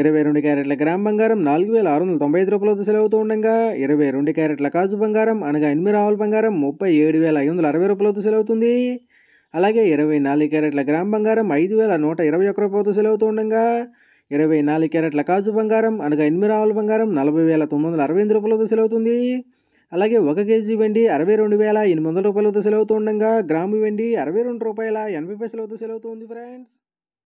ఇరవై రెండు క్యారెట్ల గ్రామ్ బంగారం నాలుగు వేల ఆరు వందల తొంభై ఐదు రూపాయలతో సెలవుతూ ఉండగా ఇరవై రెండు క్యారెట్ల కాజు బంగారం అనగా ఎనిమిది రావుల బంగారం ముప్పై ఏడు వేల ఐదు వందల అరవై రూపాయలతో సెలవుతుంది అలాగే ఇరవై నాలుగు క్యారెట్ల గ్రామ్ బంగారం ఐదు వేల నూట ఇరవై ఒక్క రూపాయలతో సెలవుతూ ఉండగా ఇరవై నాలుగు క్యారెట్ల కాజు బంగారం అనగా ఎనిమిది రావుల బంగారం నలభై వేల తొమ్మిది వందల అరవై ఎనిమిది రూపాయలతో సెలవుతుంది అలాగే ఒక కేజీ వెండి అరవై రెండు వేల ఎనిమిది వందల రూపాయలతో సెలవుతూ ఉండగా గ్రాము వెండి అరవై రెండు రూపాయల ఎనభై పైసలతో సెలవుతుంది ఫ్రెండ్స్